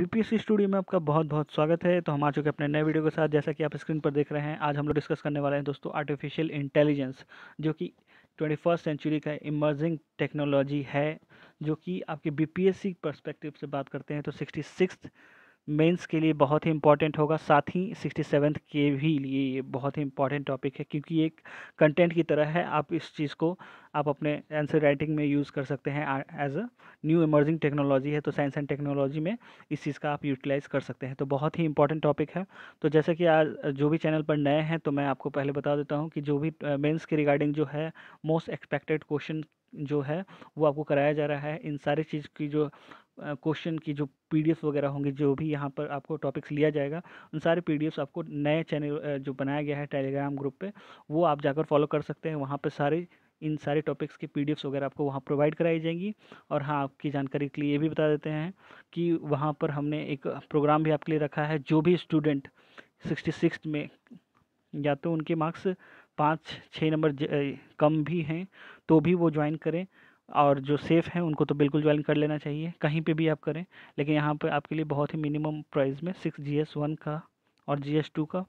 BPSC studio में आपका बहुत बहुत स्वागत है तो हम आ चुके हैं अपने नए वीडियो के साथ जैसा कि आप स्क्रीन पर देख रहे हैं आज हम लोग डिस्कस करने वाले हैं दोस्तों आर्टिफिशियल इंटेलिजेंस जो कि ट्वेंटी फर्स्ट सेंचुरी का इमर्जिंग टेक्नोलॉजी है जो कि आपके सी परस्पेक्टिव से बात करते हैं तो सिक्सटी सिक्स मेंस के लिए बहुत ही इंपॉर्टेंट होगा साथ ही सिक्सटी सेवन्थ के भी लिए ये बहुत ही इंपॉर्टेंट टॉपिक है क्योंकि एक कंटेंट की तरह है आप इस चीज़ को आप अपने आंसर राइटिंग में यूज़ कर सकते हैं as a new emerging technology है तो साइंस एंड टेक्नोलॉजी में इस चीज़ का आप यूटिलाइज़ कर सकते हैं तो बहुत ही इंपॉर्टेंट टॉपिक है तो जैसे कि आज जो भी चैनल पर नए हैं तो मैं आपको पहले बता देता हूँ कि जो भी मेन्स के रिगार्डिंग जो है मोस्ट एक्सपेक्टेड क्वेश्चन जो है वो आपको कराया जा रहा है इन सारी चीज़ की जो क्वेश्चन की जो पी वगैरह होंगे जो भी यहाँ पर आपको टॉपिक्स लिया जाएगा उन सारे पी आपको नए चैनल जो बनाया गया है टेलीग्राम ग्रुप पे वो आप जाकर फॉलो कर सकते हैं वहाँ पर सारे इन सारे टॉपिक्स के पी वगैरह आपको वहाँ प्रोवाइड कराई जाएंगी और हाँ आपकी जानकारी के लिए ये भी बता देते हैं कि वहाँ पर हमने एक प्रोग्राम भी आपके लिए रखा है जो भी स्टूडेंट सिक्सटी में या तो उनके मार्क्स पाँच छः नंबर कम भी हैं तो भी वो ज्वाइन करें और जो सेफ़ हैं उनको तो बिल्कुल ज्वाइन कर लेना चाहिए कहीं पे भी आप करें लेकिन यहाँ पे आपके लिए बहुत ही मिनिमम प्राइस में सिक्स जी एस वन का और जी एस टू का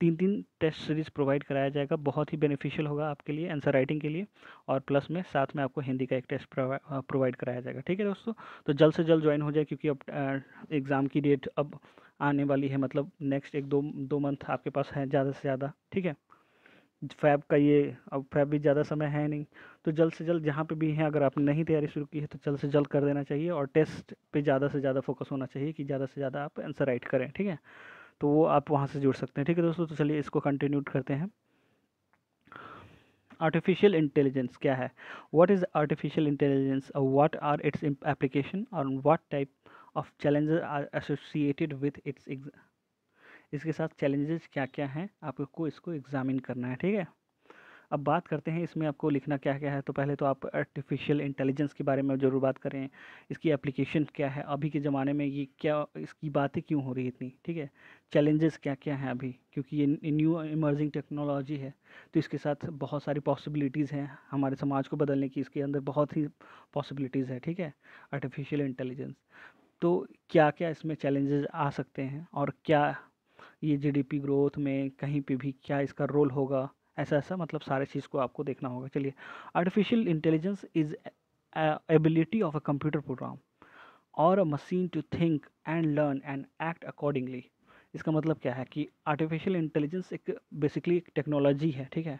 तीन तीन टेस्ट सीरीज़ प्रोवाइड कराया जाएगा बहुत ही बेनिफिशियल होगा आपके लिए आंसर राइटिंग के लिए और प्लस में साथ में आपको हिंदी का एक टेस्ट प्रोवाइड कराया जाएगा ठीक है दोस्तों तो जल्द से जल्द ज्वाइन हो जाए क्योंकि अब एग्ज़ाम की डेट अब आने वाली है मतलब नेक्स्ट एक दो दो मंथ आपके पास है ज़्यादा से ज़्यादा ठीक है फैब का ये अब फैब भी ज़्यादा समय है नहीं तो जल्द से जल्द जहाँ पे भी हैं अगर आपने नहीं तैयारी शुरू की है तो जल्द से जल्द कर देना चाहिए और टेस्ट पे ज़्यादा से ज़्यादा फोकस होना चाहिए कि ज़्यादा से ज़्यादा आप आंसर राइट करें ठीक है तो वो आप वहाँ से जुड़ सकते हैं ठीक है दोस्तों तो चलिए इसको कंटिन्यू करते हैं आर्टिफिशियल इंटेलिजेंस क्या है what is artificial intelligence what are its application और what type of challenges are associated with its exam इसके साथ चैलेंजेस क्या क्या हैं आपको इसको एग्ज़ामिन करना है ठीक है अब बात करते हैं इसमें आपको लिखना क्या क्या है तो पहले तो आप आर्टिफिशियल इंटेलिजेंस के बारे में ज़रूर बात करें इसकी एप्लीकेशन क्या है अभी के ज़माने में ये क्या इसकी बातें क्यों हो रही है इतनी ठीक है चैलेंजेस क्या क्या हैं अभी क्योंकि ये न्यू इमर्जिंग टेक्नोलॉजी है तो इसके साथ बहुत सारी पॉसिबिलिटीज़ हैं हमारे समाज को बदलने की इसके अंदर बहुत ही पॉसिबिलिटीज़ है ठीक है आर्टिफिशियल इंटेलिजेंस तो क्या क्या इसमें चैलेंजेस आ सकते हैं और क्या ये जीडीपी ग्रोथ में कहीं पे भी क्या इसका रोल होगा ऐसा ऐसा मतलब सारे चीज़ को आपको देखना होगा चलिए artificial intelligence is ability of a computer program और a machine to think and learn and act accordingly इसका मतलब क्या है कि आर्टिफिशियल इंटेलिजेंस एक बेसिकली एक टेक्नोलॉजी है ठीक है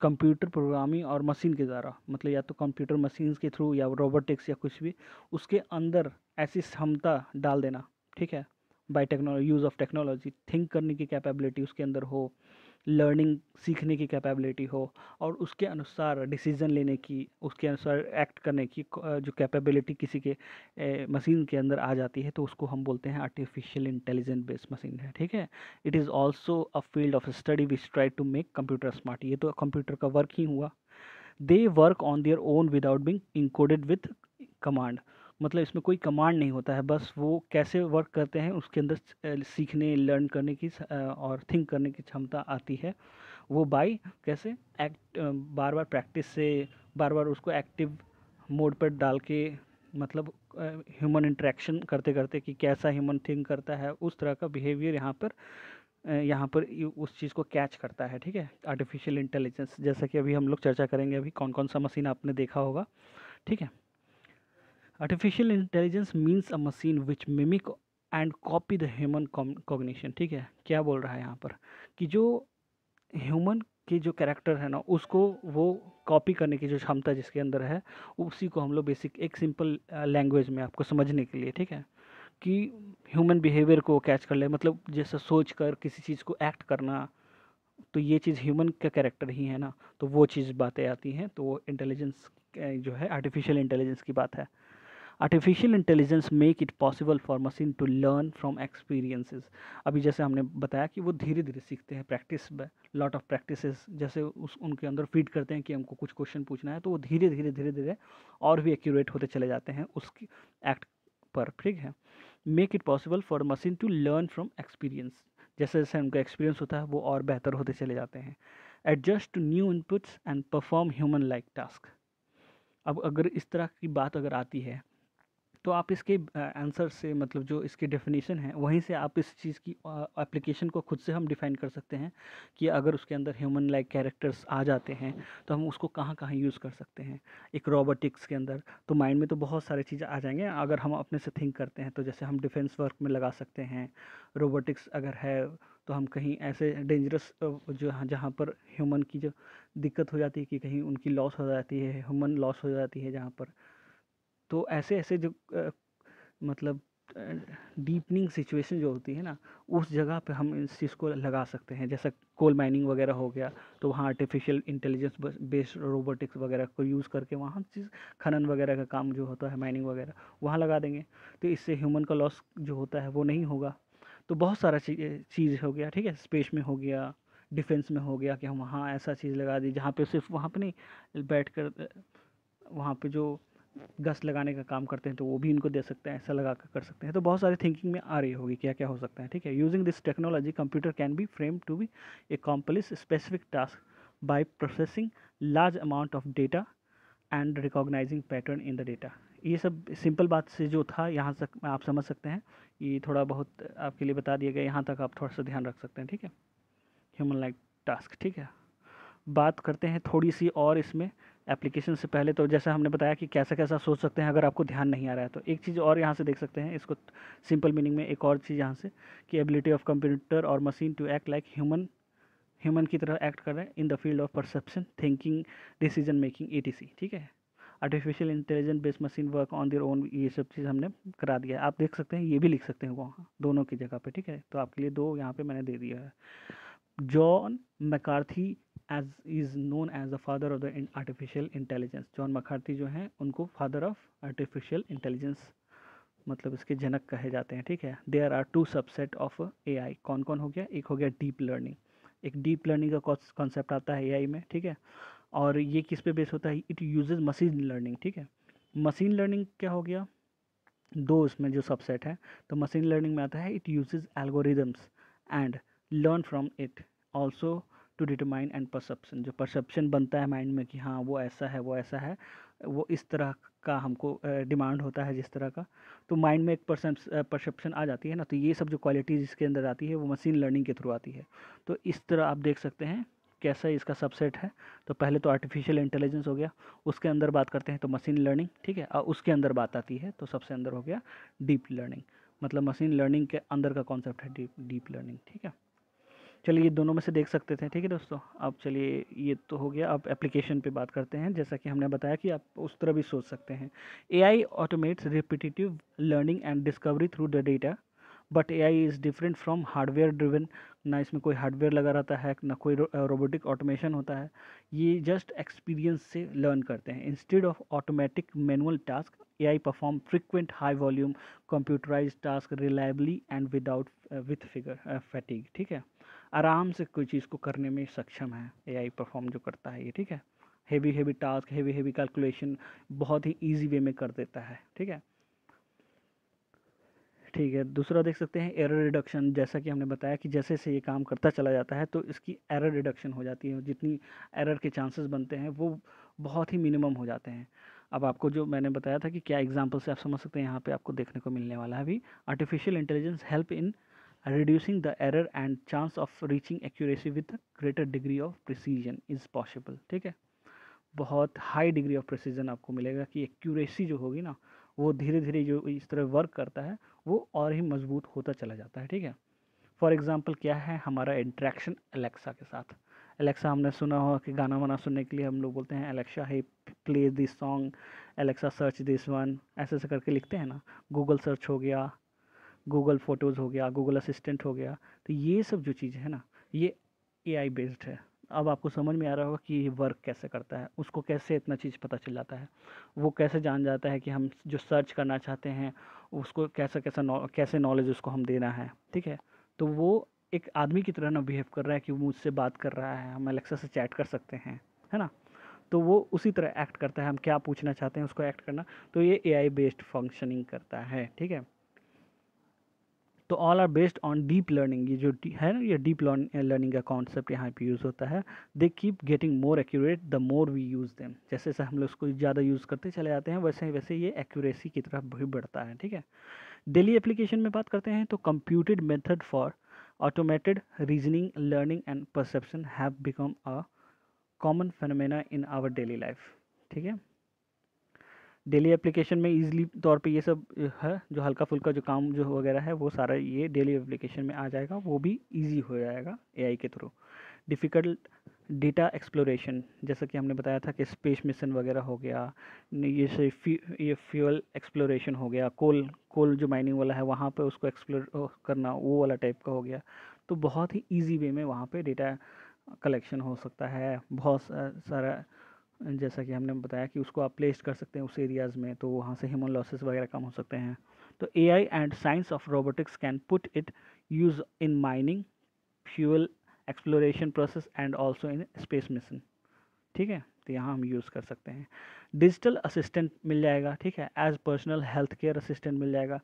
कंप्यूटर प्रोग्रामिंग और मशीन के द्वारा मतलब या तो कंप्यूटर मशीन के थ्रू या रोबोटिक्स या कुछ भी उसके अंदर ऐसी क्षमता डाल देना ठीक है by technology use of technology think करने की कैपेबिलिटी उसके अंदर हो लर्निंग सीखने की कैपेबिलिटी हो और उसके अनुसार डिसीज़न लेने की उसके अनुसार एक्ट करने की जो कैपेबिलिटी किसी के मशीन के अंदर आ जाती है तो उसको हम बोलते हैं आर्टिफिशियल इंटेलिजेंस बेस्ड मशीन है ठीक है it is also a field of study which try to make computer smart ये तो कंप्यूटर का वर्क ही हुआ they work on their own without being encoded with command मतलब इसमें कोई कमांड नहीं होता है बस वो कैसे वर्क करते हैं उसके अंदर सीखने लर्न करने की और थिंक करने की क्षमता आती है वो बाई कैसे एक्ट बार बार प्रैक्टिस से बार बार उसको एक्टिव मोड पर डाल के मतलब ह्यूमन इंट्रैक्शन करते करते कि कैसा ह्यूमन थिंक करता है उस तरह का बिहेवियर यहाँ पर यहाँ पर उस चीज़ को कैच करता है ठीक है आर्टिफिशियल इंटेलिजेंस जैसा कि अभी हम लोग चर्चा करेंगे अभी कौन कौन सा मशीन आपने देखा होगा ठीक है artificial intelligence means a machine which mimic and copy the human cognition ठीक है क्या बोल रहा है यहाँ पर कि जो ह्यूमन के जो कैरेक्टर है ना उसको वो कॉपी करने की जो क्षमता जिसके अंदर है उसी को हम लोग बेसिक एक सिंपल लैंग्वेज में आपको समझने के लिए ठीक है कि ह्यूमन बिहेवियर को कैच कर ले मतलब जैसा सोच कर किसी चीज़ को एक्ट करना तो ये चीज़ ह्यूमन का कैरेक्टर ही है ना तो वो चीज़ बातें आती हैं तो वो इंटेलिजेंस जो है आर्टिफिशियल इंटेलिजेंस की बात है artificial intelligence make it possible for machine to learn from experiences अभी जैसे हमने बताया कि वो धीरे धीरे सीखते हैं प्रैक्टिस लॉट ऑफ प्रैक्टिस जैसे उस उनके अंदर फीड करते हैं कि हमको कुछ क्वेश्चन पूछना है तो वो धीरे धीरे धीरे धीरे और भी एक्यूरेट होते चले जाते हैं उसकी एक्ट पर ठीक है make it possible for machine to learn from experience जैसे जैसे उनका एक्सपीरियंस होता है वो और बेहतर होते चले जाते हैं adjust to new inputs and perform human like task अब अगर इस तरह की बात अगर आती है तो आप इसके आंसर से मतलब जो इसके डेफिनेशन है वहीं से आप इस चीज़ की एप्लीकेशन को खुद से हम डिफ़ाइन कर सकते हैं कि अगर उसके अंदर ह्यूमन लाइक कैरेक्टर्स आ जाते हैं तो हम उसको कहाँ कहाँ यूज़ कर सकते हैं एक रोबोटिक्स के अंदर तो माइंड में तो बहुत सारी चीज़ें आ जाएंगे अगर हम अपने से थिंक करते हैं तो जैसे हम डिफेंस वर्क में लगा सकते हैं रोबोटिक्स अगर है तो हम कहीं ऐसे डेंजरस जो जहाँ पर ह्यूमन की जो दिक्कत हो जाती है कि कहीं उनकी लॉस हो जाती है ह्यूमन लॉस हो जाती है जहाँ पर तो ऐसे ऐसे जो आ, मतलब डीपनिंग सिचुएशन जो होती है ना उस जगह पे हम इस चीज़ को लगा सकते हैं जैसा कोल माइनिंग वगैरह हो गया तो वहाँ आर्टिफिशियल इंटेलिजेंस बेस्ड रोबोटिक्स वगैरह को यूज़ करके वहाँ चीज़ खनन वगैरह का काम जो होता है माइनिंग वगैरह वहाँ लगा देंगे तो इससे ह्यूमन का लॉस जो होता है वो नहीं होगा तो बहुत सारा चीज़ हो गया ठीक है स्पेस में हो गया डिफेंस में हो गया कि हम वहाँ ऐसा चीज़ लगा दी जहाँ पे सिर्फ वहाँ पे नहीं बैठ कर वहाँ पे जो गस लगाने का काम करते हैं तो वो भी इनको दे सकते हैं ऐसा लगा कर कर सकते हैं तो बहुत सारी थिंकिंग में आ रही होगी क्या क्या हो सकता है ठीक है using this technology computer can be frame to be accomplish specific task by processing large amount of data and recognizing pattern in the data ये सब सिंपल बात से जो था यहाँ तक आप समझ सकते हैं ये थोड़ा बहुत आपके लिए बता दिया गया यहाँ तक आप थोड़ा सा ध्यान रख सकते हैं ठीक है ह्यूमन लाइक टास्क ठीक है बात करते हैं थोड़ी सी और इसमें एप्लीकेशन से पहले तो जैसा हमने बताया कि कैसा कैसा सोच सकते हैं अगर आपको ध्यान नहीं आ रहा है तो एक चीज़ और यहाँ से देख सकते हैं इसको सिंपल मीनिंग में एक और चीज़ यहाँ से कि एबिलिटी ऑफ कंप्यूटर और machine to act like human human की तरह एक्ट कर रहे हैं in the field of perception thinking decision making a ठीक है artificial intelligence based machine work on their own ये सब चीज़ हमने करा दिया आप देख सकते हैं ये भी लिख सकते हैं वहाँ दोनों की जगह पे ठीक है तो आपके लिए दो यहाँ पे मैंने दे दिया है John McCarthy as is known as the father of the artificial intelligence John McCarthy जो हैं उनको फादर ऑफ आर्टिफिशियल इंटेलिजेंस मतलब इसके जनक कहे जाते हैं ठीक है there are two subset of A I कौन कौन हो गया एक हो गया डीप लर्निंग एक डीप लर्निंग का कॉन्सेप्ट आता है ए आई में ठीक है और ये किस पे बेस होता है इट यूजेज मशीन लर्निंग ठीक है मशीन लर्निंग क्या हो गया दो इसमें जो सबसेट है तो मशीन लर्निंग में आता है it uses algorithms and learn from it also to determine and perception जो परसेप्शन बनता है माइंड में कि हाँ वो ऐसा है वो ऐसा है वो इस तरह का हमको डिमांड होता है जिस तरह का तो माइंड में एक परसेप्शन आ जाती है ना तो ये सब जो क्वालिटीज़ इसके अंदर आती है वो मशीन लर्निंग के थ्रू आती है तो इस तरह आप देख सकते हैं कैसा इसका सबसेट है तो पहले तो आर्टिफिशियल इंटेलिजेंस हो गया उसके अंदर बात करते हैं तो मशीन लर्निंग ठीक है और उसके अंदर बात आती है तो सबसे अंदर हो गया डीप लर्निंग मतलब मशीन लर्निंग के अंदर का कॉन्सेप्ट है डीप डीप लर्निंग ठीक है चलिए ये दोनों में से देख सकते थे ठीक है दोस्तों अब चलिए ये तो हो गया अब एप्लीकेशन पे बात करते हैं जैसा कि हमने बताया कि आप उस तरह भी सोच सकते हैं A I automates repetitive learning and discovery through the data but A I is different from hardware driven ना इसमें कोई हार्डवेयर लगा रहता है ना कोई रोबोटिक ऑटोमेशन होता है ये जस्ट एक्सपीरियंस से लर्न करते हैं instead of automatic manual task A I perform frequent high volume computerize task reliably and without with figure fatigue ठीक है आराम से कोई चीज़ को करने में सक्षम है एआई परफॉर्म जो करता है ये ठीक है heavy heavy task heavy heavy calculation बहुत ही ईजी वे में कर देता है ठीक है ठीक है दूसरा देख सकते हैं एरर रिडक्शन जैसा कि हमने बताया कि जैसे जैसे ये काम करता चला जाता है तो इसकी एरर रिडक्शन हो जाती है जितनी एरर के चांसेस बनते हैं वो बहुत ही मिनिमम हो जाते हैं अब आपको जो मैंने बताया था कि क्या एग्जांपल से आप समझ सकते हैं यहाँ पे आपको देखने को मिलने वाला है अभी artificial intelligence help in reducing the error and chance of reaching accuracy with greater degree of precision is possible ठीक है बहुत हाई डिग्री ऑफ प्रिसीजन आपको मिलेगा कि एक्यूरेसी जो होगी ना वो धीरे धीरे जो इस तरह वर्क करता है वो और ही मजबूत होता चला जाता है ठीक है फॉर एग्ज़ाम्पल क्या है हमारा इंट्रैक्शन एलेक्सा के साथ एलेक्सा हमने सुना होगा कि गाना वाना सुनने के लिए हम लोग बोलते हैं Alexa hey play this song Alexa search this one ऐसे ऐसे करके लिखते हैं ना गूगल सर्च हो गया गूगल फ़ोटोज़ हो गया गूगल असिस्टेंट हो गया तो ये सब जो चीज़ है ना ये आई बेस्ड है अब आपको समझ में आ रहा होगा कि ये वर्क कैसे करता है उसको कैसे इतना चीज़ पता चल जाता है वो कैसे जान जाता है कि हम जो सर्च करना चाहते हैं उसको कैसा कैसा नौ, कैसे नॉलेज उसको हम देना है ठीक है तो वो एक आदमी की तरह ना बिहेव कर रहा है कि वो मुझसे बात कर रहा है हम अलेक्सा से चैट कर सकते हैं है ना तो वो उसी तरह एक्ट करता है हम क्या पूछना चाहते हैं उसको एक्ट करना तो ये ए बेस्ड फंक्शनिंग करता है ठीक है तो all are based on deep learning ये जो है ना ये डीप लर्निंग eh, का कॉन्सेप्ट यहाँ पे यूज़ होता है they keep getting more accurate the more we use them जैसे जैसे हम लोग उसको ज़्यादा यूज़ करते चले जाते हैं वैसे वैसे ये एक्यूरेसी की तरफ भी बढ़ता है ठीक है डेली एप्लीकेशन में बात करते हैं तो computed method for automated reasoning learning and perception have become a common phenomena in our daily life ठीक है डेली एप्लीकेशन में इजीली तौर पे ये सब है जो हल्का फुल्का जो काम जो वगैरह है वो सारा ये डेली एप्लीकेशन में आ जाएगा वो भी ईजी हो जाएगा एआई के थ्रू डिफ़िकल्ट डेटा एक्सप्लोरेशन जैसा कि हमने बताया था कि स्पेस मिशन वगैरह हो गया ये से फ्यू, ये फ्यूल एक्सप्लोरेशन हो गया कोल कोल जो माइनिंग वाला है वहाँ पर उसको एक्सप्लोर करना वो वाला टाइप का हो गया तो बहुत ही ईजी वे में वहाँ पर डेटा कलेक्शन हो सकता है बहुत सारा जैसा कि हमने बताया कि उसको आप प्लेस कर सकते हैं उस एरियाज़ में तो वहाँ से ह्यूमन लॉसेस वगैरह कम हो सकते हैं तो A I and science of robotics can put it use in mining fuel exploration process and also in space mission ठीक है तो यहाँ हम यूज़ कर सकते हैं डिजिटल असिस्टेंट मिल जाएगा ठीक है as personal health care assistant मिल जाएगा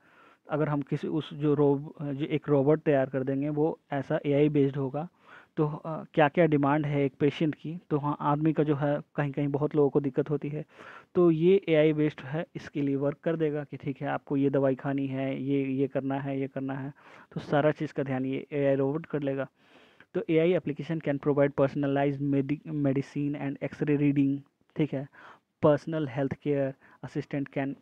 अगर हम किसी उस जो रोब जो एक रोबोट तैयार कर देंगे वो ऐसा एआई बेस्ड होगा तो क्या क्या डिमांड है एक पेशेंट की तो हाँ आदमी का जो है कहीं कहीं बहुत लोगों को दिक्कत होती है तो ये एआई बेस्ड है इसके लिए वर्क कर देगा कि ठीक है आपको ये दवाई खानी है ये ये करना है ये करना है तो सारा चीज़ का ध्यान ये एआई रोबोट कर लेगा तो AI application can provide personalize medicine and x ray reading ठीक है personal health care assistant can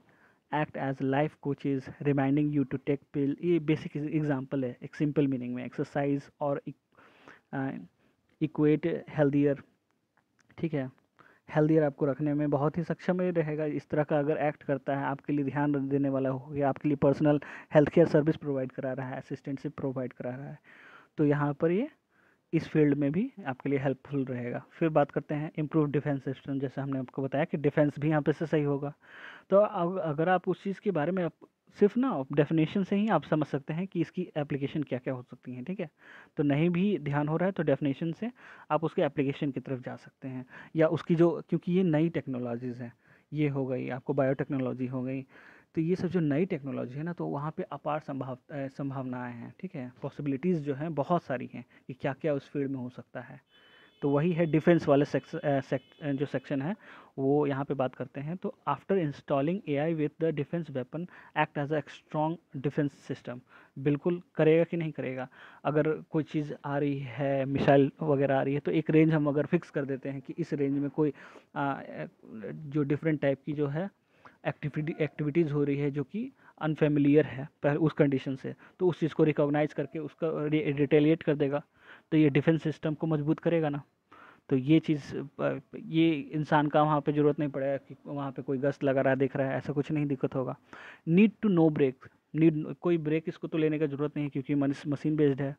act as life coaches reminding you to take pill ये बेसिक एग्जाम्पल है एक सिंपल मीनिंग में एक्सरसाइज और एक इक्वेट हेल्दियर ठीक है हेल्दियर आपको रखने में बहुत ही सक्षम रहेगा इस तरह का अगर एक्ट करता है आपके लिए ध्यान देने वाला हो या आपके लिए personal health care service provide करा रहा है असिस्टेंटशिप प्रोवाइड करा रहा है तो यहाँ पर ये इस फील्ड में भी आपके लिए हेल्पफुल रहेगा फिर बात करते हैं इम्प्रूव डिफेंस सिस्टम जैसे हमने आपको बताया कि डिफेंस भी यहाँ पे से सही होगा तो अगर आप उस चीज़ के बारे में सिर्फ ना डेफिनेशन से ही आप समझ सकते हैं कि इसकी एप्लीकेशन क्या क्या हो सकती है ठीक है तो नहीं भी ध्यान हो रहा है तो डेफिनेशन से आप उसके एप्लीकेशन की तरफ जा सकते हैं या उसकी जो क्योंकि ये नई टेक्नोलॉजीज़ हैं ये हो गई आपको बायोटेक्नोलॉजी हो गई तो ये सब जो नई टेक्नोलॉजी है ना तो वहाँ पे अपार संभाव संभावनाएँ हैं ठीक है पॉसिबिलिटीज़ जो हैं बहुत सारी हैं कि क्या क्या उस फील्ड में हो सकता है तो वही है डिफेंस वाले सेक्स, जो सेक्शन है वो यहाँ पे बात करते हैं तो after installing A I with the defence weapon act as a strong defence system बिल्कुल करेगा कि नहीं करेगा अगर कोई चीज़ आ रही है मिसाइल वगैरह आ रही है तो एक रेंज हम अगर फिक्स कर देते हैं कि इस रेंज में कोई आ, जो डिफरेंट टाइप की जो है एक्टिविटी एक्टिविटीज़ हो रही है जो कि अनफेमिलियर है पहले उस कंडीशन से तो उस चीज़ को रिकॉग्नाइज करके उसका रिटेलिएट कर देगा तो ये डिफेंस सिस्टम को मजबूत करेगा ना तो ये चीज़ ये इंसान का वहाँ पे ज़रूरत नहीं पड़ेगा कि वहाँ पे कोई गश्त लगा रहा है देख रहा है ऐसा कुछ नहीं दिक्कत होगा need to no break need कोई ब्रेक इसको तो लेने का ज़रूरत नहीं है क्योंकि मशीन बेस्ड है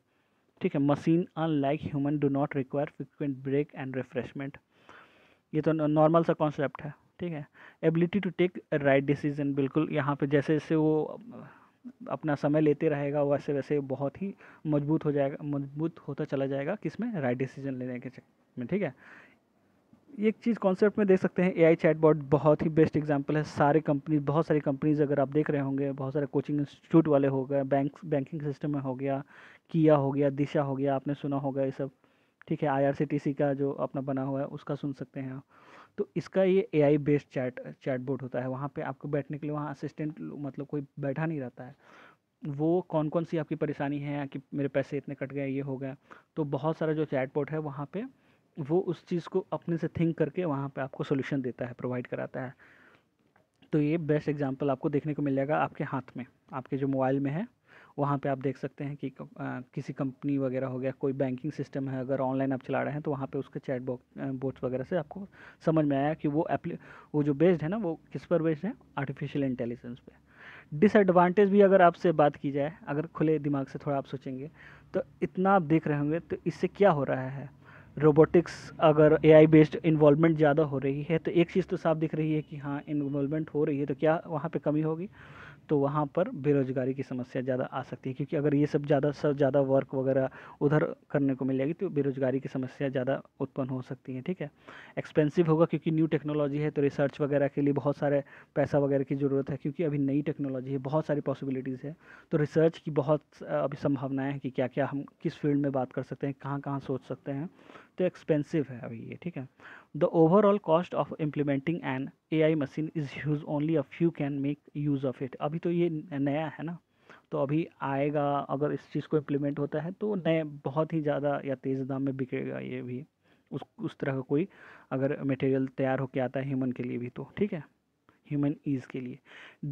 ठीक है machine unlike human do not require frequent break and refreshment ये तो नॉर्मल सा कॉन्सेप्ट है ठीक है ability to take right decision बिल्कुल यहाँ पे जैसे जैसे वो अपना समय लेते रहेगा वैसे वैसे बहुत ही मजबूत हो जाएगा मजबूत होता चला जाएगा कि इसमें राइट डिसीजन लेने के में ठीक है एक चीज़ कॉन्सेप्ट में देख सकते हैं एआई चैटबॉट बहुत ही बेस्ट एग्जांपल है सारे कंपनी बहुत सारी कंपनीज अगर आप देख रहे होंगे बहुत सारे कोचिंग इंस्टीट्यूट वाले हो गए बैंक बैंकिंग सिस्टम में हो गया किया हो गया दिशा हो गया आपने सुना होगा ये सब ठीक है आई का जो अपना बना हुआ है उसका सुन सकते हैं तो इसका ये A I based chat chat board होता है वहाँ पे आपको बैठने के लिए वहाँ असिस्टेंट मतलब कोई बैठा नहीं रहता है वो कौन कौन सी आपकी परेशानी है कि मेरे पैसे इतने कट गए ये हो गया तो बहुत सारा जो चैट बोर्ड है वहाँ पर वो उस चीज़ को अपने से थिंक करके वहाँ पर आपको सोल्यूशन देता है प्रोवाइड कराता है तो ये बेस्ट एग्जाम्पल आपको देखने को मिल जाएगा आपके हाथ में आपके जो मोबाइल में है वहाँ पे आप देख सकते हैं कि किसी कंपनी वगैरह हो गया कोई बैंकिंग सिस्टम है अगर ऑनलाइन आप चला रहे हैं तो वहाँ पे उसके चैट बोट्स वगैरह से आपको समझ में आया कि वो एप्ली वो जो बेस्ड है ना वो किस पर बेस्ड है आर्टिफिशियल इंटेलिजेंस पे डिसएडवांटेज भी अगर आपसे बात की जाए अगर खुले दिमाग से थोड़ा आप सोचेंगे तो इतना आप देख रहे होंगे तो इससे क्या हो रहा है रोबोटिक्स अगर एआई बेस्ड इन्वॉल्वमेंट ज़्यादा हो रही है तो एक चीज़ तो साफ दिख रही है कि हाँ इन्वॉल्वमेंट हो रही है तो क्या वहाँ पे कमी होगी तो वहाँ पर बेरोज़गारी की समस्या ज़्यादा आ सकती है क्योंकि अगर ये सब ज़्यादा सब ज़्यादा वर्क वगैरह उधर करने को मिलेगी तो बेरोज़गारी की समस्या ज़्यादा उत्पन्न हो सकती है ठीक है एक्सपेंसिव होगा क्योंकि न्यू टेक्नोलॉजी है तो रिसर्च वगैरह के लिए बहुत सारे पैसा वगैरह की ज़रूरत है क्योंकि अभी नई टेक्नोलॉजी है बहुत सारी पॉसिबिलिटीज़ है तो रिसर्च की बहुत अभी संभावनाएँ हैं कि क्या क्या हम किस फील्ड में बात कर सकते हैं कहाँ कहाँ सोच सकते हैं तो एक्सपेंसिव है अभी ये ठीक है the overall cost of implementing an A I machine is use only a few can make use of it अभी तो ये नया है ना तो अभी आएगा अगर इस चीज़ को इम्प्लीमेंट होता है तो नए बहुत ही ज़्यादा या तेज़ दाम में बिकेगा ये भी उस उस तरह का कोई अगर मटेरियल तैयार होकर आता है ह्यूमन के लिए भी तो ठीक है ह्यूमन ईज़ के लिए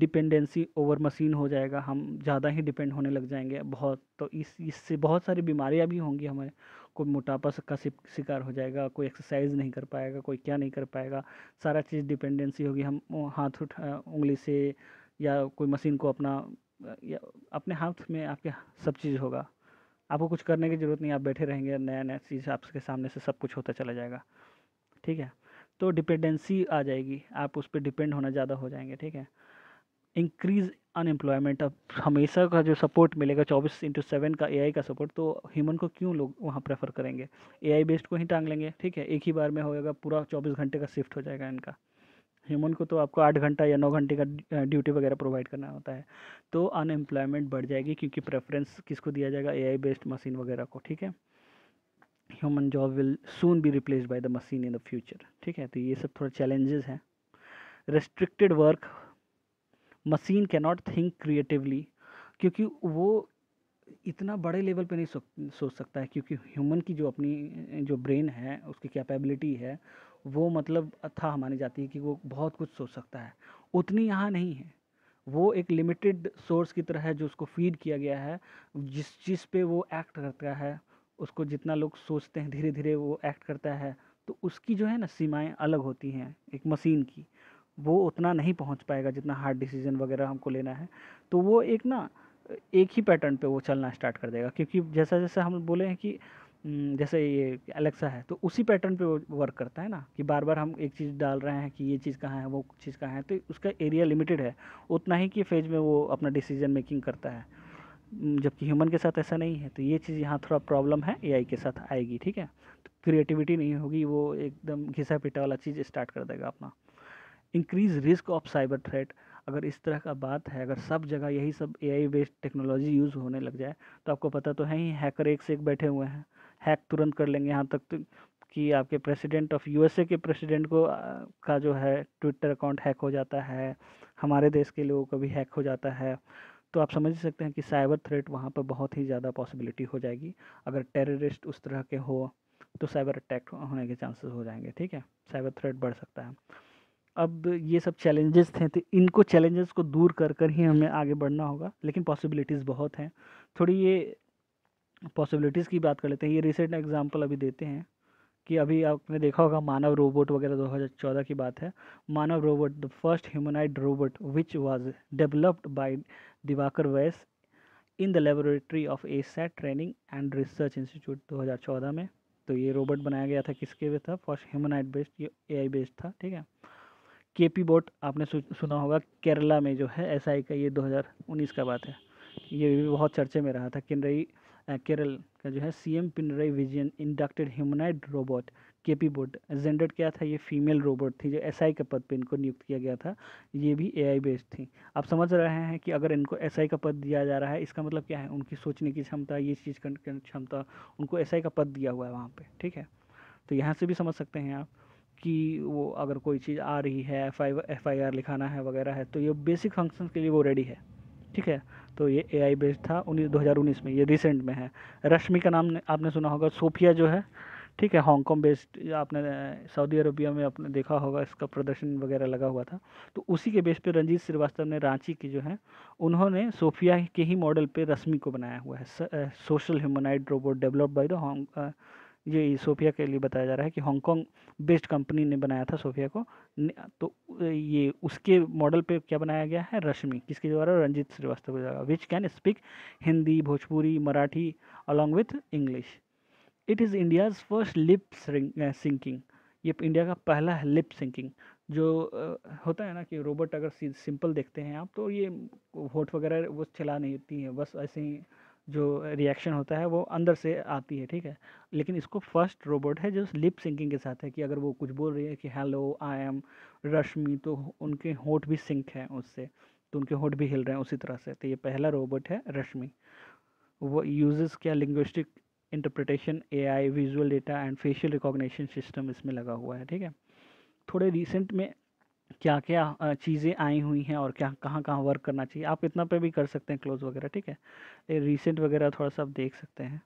डिपेंडेंसी ओवर मशीन हो जाएगा हम ज़्यादा ही डिपेंड होने लग जाएंगे बहुत तो इस इससे बहुत सारी बीमारियाँ भी होंगी हमारे कोई मोटापा का शिकार हो जाएगा कोई एक्सरसाइज नहीं कर पाएगा कोई क्या नहीं कर पाएगा सारा चीज़ डिपेंडेंसी होगी हम हाथ उठा उंगली से या कोई मशीन को अपना या अपने हाथ में आपके सब चीज़ होगा आपको कुछ करने की ज़रूरत नहीं आप बैठे रहेंगे नया नया चीज़ आपके सामने से सब कुछ होता चला जाएगा ठीक है तो डिपेंडेंसी आ जाएगी आप उस पर डिपेंड होना ज़्यादा हो जाएंगे ठीक है इंक्रीज अनएम्प्लॉयमेंट अब हमेशा का जो सपोर्ट मिलेगा चौबीस इंटू सेवन का एआई का सपोर्ट तो ह्यूमन को क्यों लोग वहाँ प्रेफर करेंगे एआई बेस्ड को ही टांग लेंगे ठीक है एक ही बार में होएगा पूरा चौबीस घंटे का शिफ्ट हो जाएगा इनका ह्यूमन को तो आपको आठ घंटा या नौ घंटे का ड्यूटी वगैरह प्रोवाइड करना होता है तो अनएम्प्लॉयमेंट बढ़ जाएगी क्योंकि प्रेफरेंस किसको दिया जाएगा ए बेस्ड मशीन वगैरह को ठीक है human job will soon be replace by the machine in the future ठीक है तो ये सब थोड़ा चैलेंजेस हैं restricted work machine cannot think creatively क्योंकि वो इतना बड़े लेवल पे नहीं सोच सकता है क्योंकि ह्यूमन की जो अपनी जो ब्रेन है उसकी कैपेबिलिटी है वो मतलब अथाह मानी जाती है कि वो बहुत कुछ सोच सकता है उतनी यहाँ नहीं है वो एक लिमिटेड सोर्स की तरह है जो उसको फीड किया गया है जिस चीज़ पे वो एक्ट करता है उसको जितना लोग सोचते हैं धीरे धीरे वो एक्ट करता है तो उसकी जो है ना सीमाएं अलग होती हैं एक मशीन की वो उतना नहीं पहुंच पाएगा जितना हार्ड डिसीजन वगैरह हमको लेना है तो वो एक ना एक ही पैटर्न पे वो चलना स्टार्ट कर देगा क्योंकि जैसा जैसा हम बोले हैं कि हम्म, जैसे ये एलेक्सा है तो उसी पैटर्न पे वो वर्क करता है ना कि बार बार हम एक चीज़ डाल रहे हैं कि ये चीज़ कहाँ है वो चीज़ कहाँ है तो उसका एरिया लिमिटेड है उतना ही कि फेज में वो अपना डिसीजन मेकिंग करता है हम्म, जबकि ह्यूमन के साथ ऐसा नहीं है तो ये चीज़ यहाँ थोड़ा प्रॉब्लम है ए के साथ आएगी ठीक है तो क्रिएटिविटी नहीं होगी वो एकदम घिसा पिटा वाला चीज़ स्टार्ट कर देगा अपना increase risk of cyber threat अगर इस तरह का बात है अगर सब जगह यही सब एआई बेस्ड टेक्नोलॉजी यूज़ होने लग जाए तो आपको पता तो है ही हैकर एक से एक बैठे हुए हैं हैक तुरंत कर लेंगे यहाँ तक तो कि आपके प्रेसिडेंट ऑफ यूएसए के प्रेसिडेंट को का जो है ट्विटर अकाउंट हैक हो जाता है हमारे देश के लोगों का भी हैक हो जाता है तो आप समझ सकते हैं कि साइबर थ्रेट वहाँ पर बहुत ही ज़्यादा पॉसिबिलिटी हो जाएगी अगर टेररिस्ट उस तरह के हो तो साइबर अटैक होने के चांसेस हो जाएंगे ठीक है साइबर थ्रेट बढ़ सकता है अब ये सब चैलेंजेस थे तो इनको चैलेंजेस को दूर कर कर ही हमें आगे बढ़ना होगा लेकिन पॉसिबिलिटीज़ बहुत हैं थोड़ी ये पॉसिबिलिटीज़ की बात कर लेते हैं ये रिसेंट एग्जांपल अभी देते हैं कि अभी आपने देखा होगा मानव रोबोट वगैरह दो हज़ार चौदह की बात है Manav robot the first humanoid robot which was developed by Diwakar Vaish in the laboratory of A SET training and research institute दो हज़ार चौदह में तो ये रोबोट बनाया गया था किसके वे था फर्स्ट ह्यूमनाइड बेस्ड ये ए आई बेस्ड था ठीक है के पी बोट आपने सुना होगा केरला में जो है एस का ये 2019 का बात है ये भी बहुत चर्चे में रहा था किनरई केरल का जो है CM Pinarayi Vijayan inducted humanoid robot K P bot gender क्या था ये फीमेल रोबोट थी जो एस आई का पद पे इनको नियुक्त किया गया था ये भी ए आई बेस्ड थी आप समझ रहे हैं कि अगर इनको एस आई का पद दिया जा रहा है इसका मतलब क्या है उनकी सोचने की क्षमता ये चीज़ क्षमता उनको एस आई का पद दिया हुआ है वहाँ पर ठीक है तो यहाँ से भी समझ सकते हैं आप कि वो अगर कोई चीज़ आ रही है F I F I R लिखाना है वगैरह है तो ये बेसिक फंक्शन के लिए वो रेडी है ठीक है तो ये ए आई बेस्ड था उन्नीस दो हज़ार उन्नीस में ये रिसेंट में है रश्मि का नाम आपने सुना होगा सोफिया जो है ठीक है हांगकॉन्ग बेस्ड आपने सऊदी अरबिया में आपने देखा होगा इसका प्रदर्शन वगैरह लगा हुआ था तो उसी के बेस पे रंजीत श्रीवास्तव ने रांची की जो है उन्होंने सोफिया के ही मॉडल पे रश्मि को बनाया हुआ है social humanoid robot developed by the ये सोफिया के लिए बताया जा रहा है कि हांगकॉन्ग बेस्ड कंपनी ने बनाया था सोफिया को तो ये उसके मॉडल पे क्या बनाया गया है रश्मि किसके द्वारा रंजीत श्रीवास्तव के द्वारा which can speak Hindi Bhojpuri Marathi along with English it is India's first lip syncing ये इंडिया का पहला है लिप सिंकिंग जो होता है ना कि रोबोट अगर सिंपल देखते हैं आप तो ये होट वगैरह वो चला नहीं होती है बस ऐसे ही जो रिएक्शन होता है वो अंदर से आती है ठीक है लेकिन इसको फर्स्ट रोबोट है जो लिप सिंकिंग के साथ है कि अगर वो कुछ बोल रही है कि हेलो आई एम रश्मि तो उनके होठ भी सिंक हैं उससे तो उनके होठ भी हिल रहे हैं उसी तरह से तो ये पहला रोबोट है रश्मि वो यूजेस क्या linguistic interpretation I visual data and facial recognition system इसमें लगा हुआ है ठीक है थोड़े रिसेंट में क्या क्या चीज़ें आई हुई हैं और क्या कहाँ कहाँ वर्क करना चाहिए आप इतना पे भी कर सकते हैं क्लोज वगैरह ठीक है रिसेंट वगैरह थोड़ा सा आप देख सकते हैं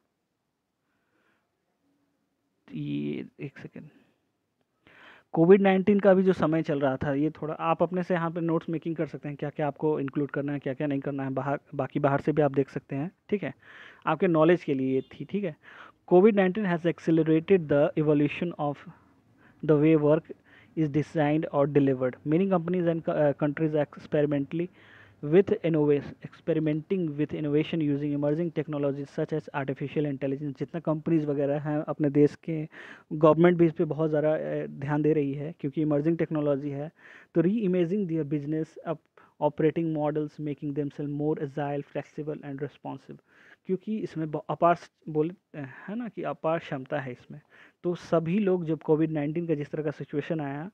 ये एक सेकेंड कोविड नाइन्टीन का भी जो समय चल रहा था ये थोड़ा आप अपने से यहाँ पे नोट्स मेकिंग कर सकते हैं क्या क्या आपको इंक्लूड करना है क्या क्या नहीं करना है बाहर बाकी बाहर से भी आप देख सकते हैं ठीक है आपके नॉलेज के लिए ये थी ठीक है COVID nineteen has accelerated the evolution of the way work is designed or delivered. Many companies and uh, countries experimentally with innovation experimenting with innovation using emerging technologies such as artificial intelligence जितना companies वगैरह हैं अपने देश के government भी इस पर बहुत ज़्यादा ध्यान दे रही है क्योंकि emerging technology है तो re imaging their business up operating models making them sell more agile flexible and क्योंकि इसमें अपार बोले है ना कि अपार क्षमता है इसमें तो सभी लोग जब कोविड नाइन्टीन का जिस तरह का सिचुएशन आया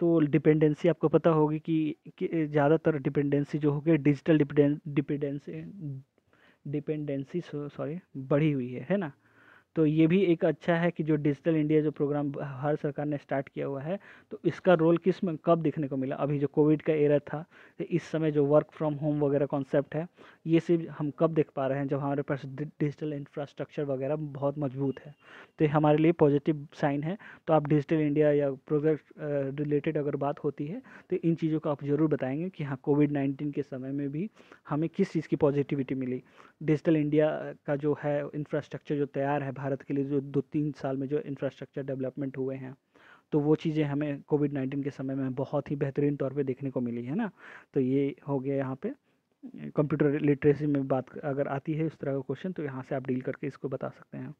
तो डिपेंडेंसी आपको पता होगी कि, कि ज़्यादातर डिपेंडेंसी जो होगी डिजिटल डिपेंडेंसी डिपेंडेंसी सॉरी बढ़ी हुई है है ना तो ये भी एक अच्छा है कि जो डिजिटल इंडिया जो प्रोग्राम भारत सरकार ने स्टार्ट किया हुआ है तो इसका रोल किस में कब देखने को मिला अभी जो कोविड का एरा था तो इस समय जो वर्क फ्रॉम होम वगैरह कॉन्सेप्ट है ये सिर्फ हम कब देख पा रहे हैं जब हमारे पास डिजिटल इंफ्रास्ट्रक्चर वगैरह बहुत मजबूत है तो हमारे लिए पॉजिटिव साइन है तो आप डिजिटल इंडिया या प्रोजेक्ट रिलेटेड अगर बात होती है तो इन चीज़ों को आप ज़रूर बताएंगे कि हाँ कोविड नाइन्टीन के समय में भी हमें किस चीज़ की पॉजिटिविटी मिली डिजिटल इंडिया का जो है इंफ्रास्ट्रक्चर जो तैयार है भारत के लिए जो दो तीन साल में जो इंफ्रास्ट्रक्चर डेवलपमेंट हुए हैं तो वो चीज़ें हमें कोविड नाइन्टीन के समय में बहुत ही बेहतरीन तौर पे देखने को मिली है ना तो ये हो गया यहाँ पे कंप्यूटर लिटरेसी में बात अगर आती है इस तरह का क्वेश्चन तो यहाँ से आप डील करके इसको बता सकते हैं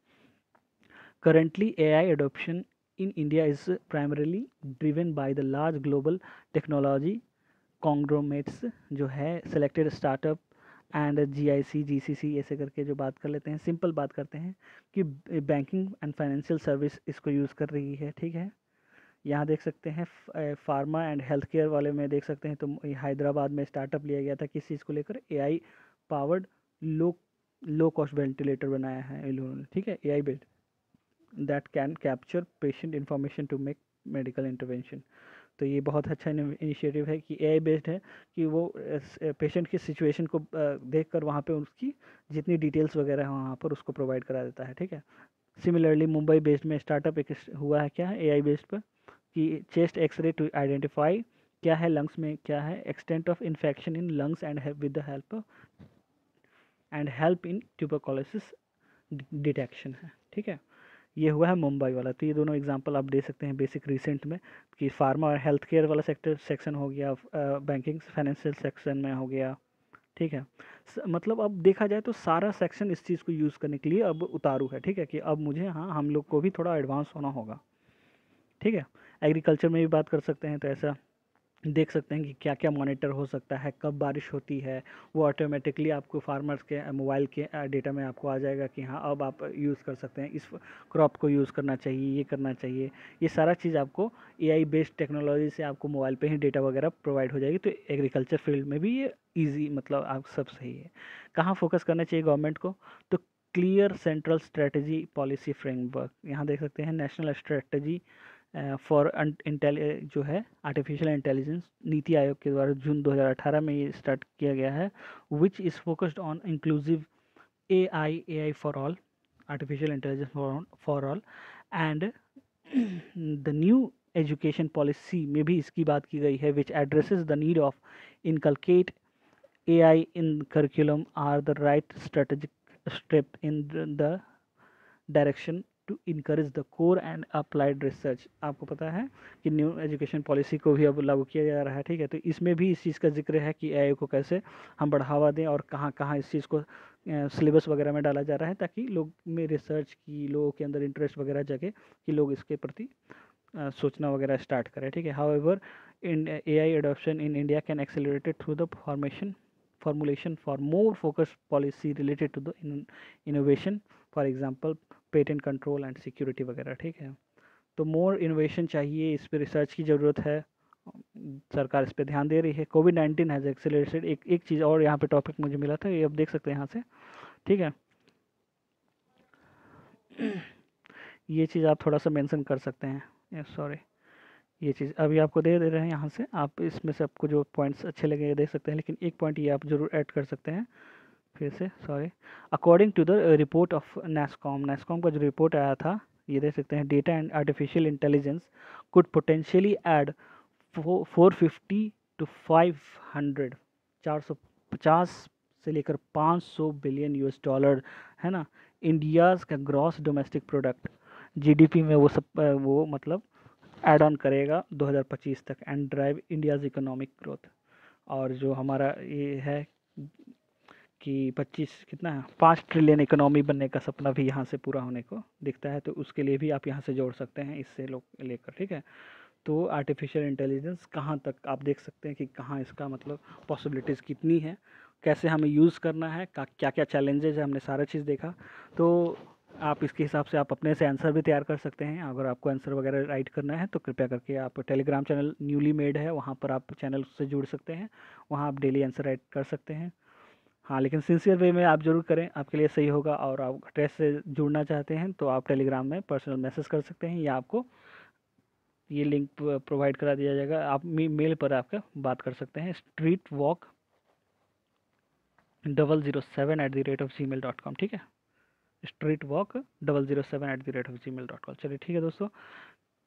currently A I adoption in India is primarily driven by the large global technology conglomerates जो है selected startup and G I C G C C ऐसे करके जो बात कर लेते हैं सिंपल बात करते हैं कि बैंकिंग एंड फाइनेंशियल सर्विस इसको यूज़ कर रही है ठीक है यहाँ देख सकते हैं फार्मा एंड हेल्थ केयर वाले में देख सकते हैं तो हैदराबाद में स्टार्टअप लिया गया था किस चीज़ को लेकर आई powered low low cost ventilator बनाया है इन्होंने ठीक है A I bed that can capture patient information to make medical intervention तो ये बहुत अच्छा इनिशिएटिव है कि ए बेस्ड है कि वो पेशेंट की सिचुएशन को देख कर वहाँ पर उसकी जितनी डिटेल्स वगैरह हैं वहाँ पर उसको प्रोवाइड करा देता है ठीक है सिमिलरली मुंबई बेस्ड में स्टार्टअप एक हुआ है क्या है ए बेस्ड पर कि चेस्ट एक्सरे टू आइडेंटिफाई क्या है लंग्स में क्या है extent of infection in lungs and with the help and help in tuberculosis detection है ठीक है ये हुआ है मुंबई वाला तो ये दोनों एग्जांपल आप दे सकते हैं बेसिक रिसेंट में कि फार्मा और हेल्थ केयर वाला सेक्टर सेक्शन हो गया बैंकिंग फाइनेंशियल सेक्शन में हो गया ठीक है मतलब अब देखा जाए तो सारा सेक्शन इस चीज़ को यूज़ करने के लिए अब उतारू है ठीक है कि अब मुझे हाँ हम लोग को भी थोड़ा एडवांस होना होगा ठीक है एग्रीकल्चर में भी बात कर सकते हैं तो ऐसा देख सकते हैं कि क्या क्या मॉनिटर हो सकता है कब बारिश होती है वो ऑटोमेटिकली आपको फार्मर्स के मोबाइल के डेटा में आपको आ जाएगा कि हाँ अब आप यूज़ कर सकते हैं इस क्रॉप को यूज़ करना चाहिए ये करना चाहिए ये सारा चीज़ आपको एआई बेस्ड टेक्नोलॉजी से आपको मोबाइल पे ही डेटा वगैरह प्रोवाइड हो जाएगी तो एग्रीकल्चर फील्ड में भी ये ईजी मतलब आप सब सही है कहाँ फोकस करना चाहिए गवर्नमेंट को तो clear central strategy policy framework यहाँ देख सकते हैं नेशनल स्ट्रेटजी फॉर जो है आर्टिफिशियल इंटेलिजेंस नीति आयोग के द्वारा जून 2018 में ये स्टार्ट किया गया है which is focused on inclusive A I A I for all artificial intelligence for all and the new education policy में भी इसकी बात की गई है which addresses the need of inculcate A I in curriculum are the right strategic step in the direction to encourage the core and applied research आपको पता है कि न्यू एजुकेशन पॉलिसी को भी अब लागू किया जा रहा है ठीक है तो इसमें भी इस चीज़ का जिक्र है कि ए को कैसे हम बढ़ावा दें और कहाँ कहाँ इस चीज़ को सिलेबस वगैरह में डाला जा रहा है ताकि लोग में रिसर्च की लोगों के अंदर इंटरेस्ट वगैरह जगे कि लोग इसके प्रति सोचना वगैरह स्टार्ट करें ठीक है however in A I adoption in India can accelerated through the formation formulation for more focus policy related to the innovation for example patent control and security वगैरह ठीक है तो मोर इनोवेशन चाहिए इस पर रिसर्च की ज़रूरत है सरकार इस पर ध्यान दे रही है कोविड नाइन्टीन हैज़ एक्सेलरेटेड एक एक चीज़ और यहाँ पे टॉपिक मुझे मिला था ये आप देख सकते हैं यहाँ से ठीक है ये चीज़ आप थोड़ा सा मेंशन कर सकते हैं सॉरी ये चीज़ अभी आपको दे दे रहे हैं यहाँ से आप इसमें से आपको जो पॉइंट्स अच्छे लगे दे सकते हैं लेकिन एक पॉइंट ये आप ज़रूर ऐड कर सकते हैं फिर से sorry according to the report of NASSCOM NASSCOM का जो रिपोर्ट आया था ये देख सकते हैं data and artificial intelligence could potentially add four fifty to five hundred चार सौ पचास से लेकर पाँच सौ बिलियन यू एस डॉलर है ना इंडियाज़ का ग्रॉस डोमेस्टिक प्रोडक्ट पी में वो सब uh, वो मतलब ऐड ऑन करेगा 2025 तक and drive India's economic growth और जो हमारा ये है कि 25 कितना है पाँच ट्रिलियन इकोनॉमी बनने का सपना भी यहाँ से पूरा होने को दिखता है तो उसके लिए भी आप यहाँ से जोड़ सकते हैं इससे लोग लेकर ठीक है तो आर्टिफिशियल इंटेलिजेंस कहाँ तक आप देख सकते हैं कि कहाँ इसका मतलब पॉसिबिलिटीज़ कितनी है कैसे हमें यूज़ करना है क्या क्या चैलेंजेज़ है हमने सारा चीज़ देखा तो आप इसके हिसाब से आप अपने से आंसर भी तैयार कर सकते हैं अगर आपको आंसर वगैरह राइट करना है तो कृपया करके आप टेलीग्राम चैनल न्यूली मेड है वहाँ पर आप चैनल से जुड़ सकते हैं वहाँ आप डेली आंसर राइट कर सकते हैं हाँ लेकिन सिंसियर वे में आप ज़रूर करें आपके लिए सही होगा और आप ट्रेस से जुड़ना चाहते हैं तो आप टेलीग्राम में पर्सनल मैसेज कर सकते हैं या आपको ये लिंक प्रोवाइड करा दिया जाएगा आप मेल पर आपका बात कर सकते हैं street walk double zero seven at the rate of Gmail dot com ठीक है street walk double zero seven at the rate of Gmail dot com चलिए ठीक है दोस्तों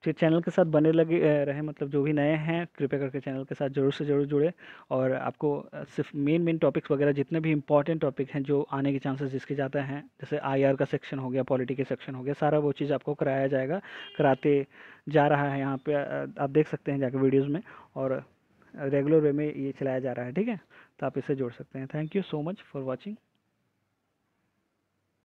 फिर चैनल के साथ बने लगे रहे मतलब जो भी नए हैं कृपया करके चैनल के साथ ज़रूर से ज़रूर जुड़े और आपको सिर्फ मेन मेन टॉपिक्स वगैरह जितने भी इंपॉर्टेंट टॉपिक हैं जो आने के चांसेस जिसके जाते हैं जैसे आईआर का सेक्शन हो गया पॉलिटी का सेक्शन हो गया सारा वो चीज़ आपको कराया जाएगा कराते जा रहा है यहाँ पर आप देख सकते हैं जाकर वीडियोज़ में और रेगुलर वे में ये चलाया जा रहा है ठीक है तो आप इससे जुड़ सकते हैं thank you so much for watching